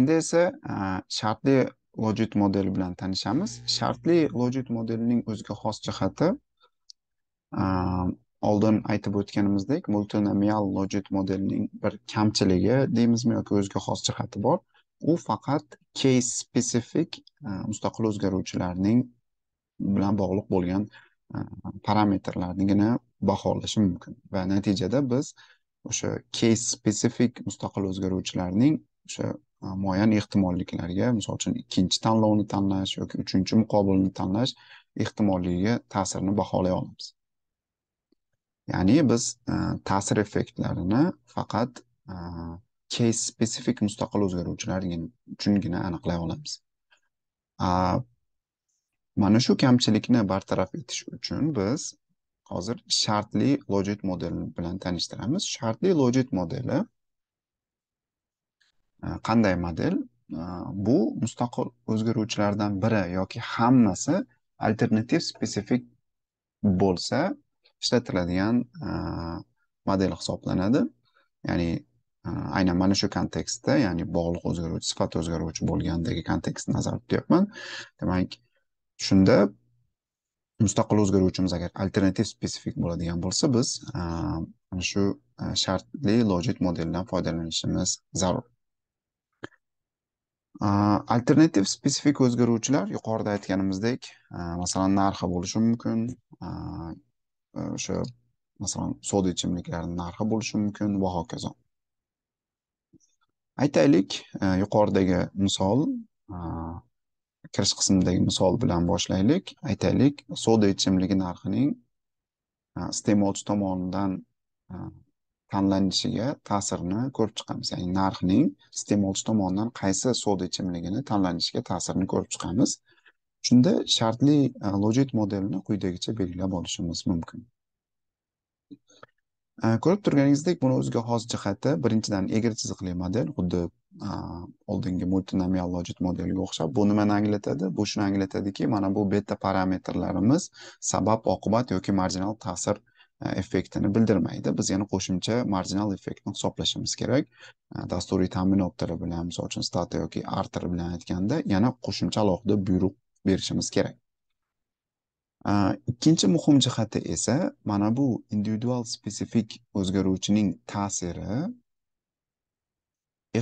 Endi esa shartli e, lojit modeli bilan tanishamiz. Shartli lojit modelining o'ziga xos jihati e, oldin aytib o'tganimizdek, multinomial lojit modelining bir kamchiligi deymizmi yoki o'ziga xos jihati bor. U faqat case specific e, mustaqil o'zgaruvchilarning bilan bog'liq bo'lgan parametrlarnigina baholashi mumkin va natijada biz o'sha case specific mustaqil o'zgaruvchilarning o'sha muayyan ehtimolliklarga misol uchun ikkinchi tanlovni tanlash yoki uchinchi muqobilni tanlash ehtimolligiga ta'sirini baholay olamiz ya'ni biz e, ta'sir effektlarini faqat e, case spesifik mustaqil o'zgaruvchilar uchungina aniqlay olamiz mana shu kamchilikni bartaraf etish uchun biz hozir shartli logit modeli bilan tanishtiramiz shartli logit modeli qanday model bu mustaqil o'zgaruvchilardan biri yoki hammasi alternativ spesifik bo'lsa ishlatiladigan e, model hisoblanadi ya'ni e, aynan mana shu kontekstda ya'ni bog'liq o'zgaruvchi sifat o'zgaruvchi bo'lgandagi kontekstni nazarda tutyapman demak shunda mustaqil o'zgaruvchimiz agar alternativ spesifik bo'ladigan bo'lsa biz e, mana shu shartli logit modeldan foydalanishimiz zarur alternativ spesifik o'zgaruvchilar yuqorida aytganimizdek masalan narxi bo'lishi mumkin э, o'sha masalan soda ichimliklarni narxi bo'lishi mumkin va hokazo aytaylik э, yuqoridagi misol kirish qismidagi misol bilan boshlaylik aytaylik soda ichimligi narxining iste'molchi tomonidan tanlanishiga ta'sirini ko'rib chiqamiz ya'ni narxning iste'molchi tomonidan qaysi soda ichimligini tanlanishiga ta'sirini ko'rib chiqamiz shunda shartli e, logit modelini quyidagicha belgilab olishimiz mumkin e, ko'rib turganingizdek buni o'ziga xos jihati birinchidan egri chiziqli model xuddi e, oldingi multinomial logit modeliga o'xshab bu nimani anglatadi bu shuni anglatadiki mana bu beta parametrlarimiz sabab oqibat yoki marjinal ta'sir E, effektini bildirmaydi biz yana qo'shimcha marginal effektni hisoblashimiz kerak e, dasturiy ta'minotlari bilan misol uchun stata yoki artr bilan aytganda yana qo'shimcha alohida buyruq berishimiz kerak e, ikkinchi muhim jihati esa mana bu individual spesifik o'zgaruvchining ta'siri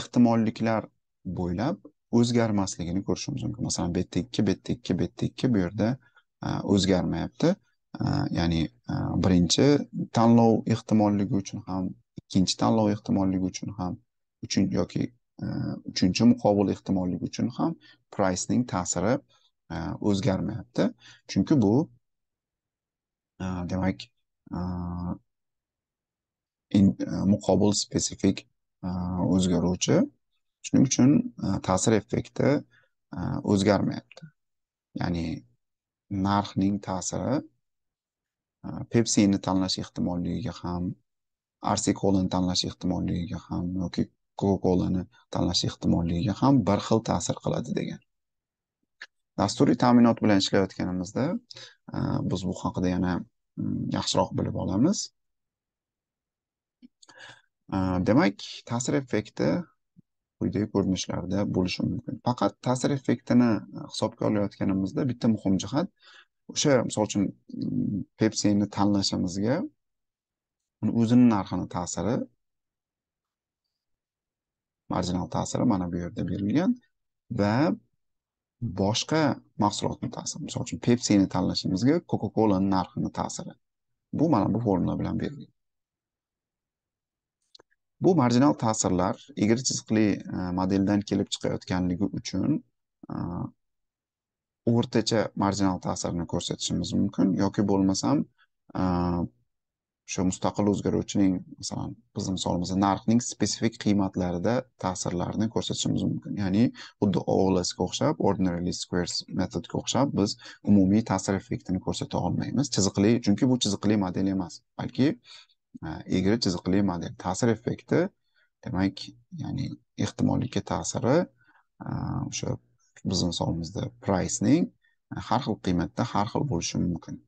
ehtimolliklar bo'ylab o'zgarmasligini ko'rishimiz mumkin masalan bitta ikki bitta ikki ikki bu yerda o'zgarmayapti ya'ni e, birinchi tanlov ehtimolligi uchun ham ikkinchi tanlov ehtimolligi uchun ham uchun yoki e, uchinchi muqobil ehtimolligi uchun ham pricening ta'siri e, o'zgarmayapti chunki bu demak muqobil spesifik o'zgaruvchi shuning uchun ta'sir effekti o'zgarmayapti ya'ni narxning ta'siri pepsini tanlash ehtimolligiga ham arsi kolani tanlash ehtimolligiga ham yoki coca colani tanlash ehtimolligiga ham bir xil ta'sir qiladi degan dasturiy ta'minot bilan ishlayotganimizda e, biz bu haqida yana mm, yaxshiroq bilib olamiz e, demak ta'sir effekti quyidagi ko'rinishlarda bo'lishi mumkin faqat ta'sir effektini hisobga olayotganimizda bitta muhim jihat o'sha misol uchun pepsini tanlashimizga uni o'zini narxini ta'siri marjinal ta'siri mana bu yerda berilgan va boshqa mahsulotni ta'siri misol uchun pepsini tanlashimizga coca colani narxini ta'siri bu mana bu formula bilan berilgan bu marjinal ta'sirlar egri chiziqli e, modeldan kelib chiqayotganligi uchun e, o'rtacha marjinal ta'sirini ko'rsatishimiz mumkin yoki bo'lmasam o'sha mustaqil o'zgaruvchining masalan bizni misolimizda narxning spesifik qiymatlarida ta'sirlarini ko'rsatishimiz mumkin ya'ni xuddi olsga o'xshab ordinary squares metodga o'xshab biz umumiy ta'sir effektini ko'rsata olmaymiz chiziqli chunki bu chiziqli model emas balki egri chiziqli model ta'sir effekti demak ya'ni ehtimollikka ta'siri o'sha bizni misolimizda pricening har xil qiymatda har xil bo'lishi mumkin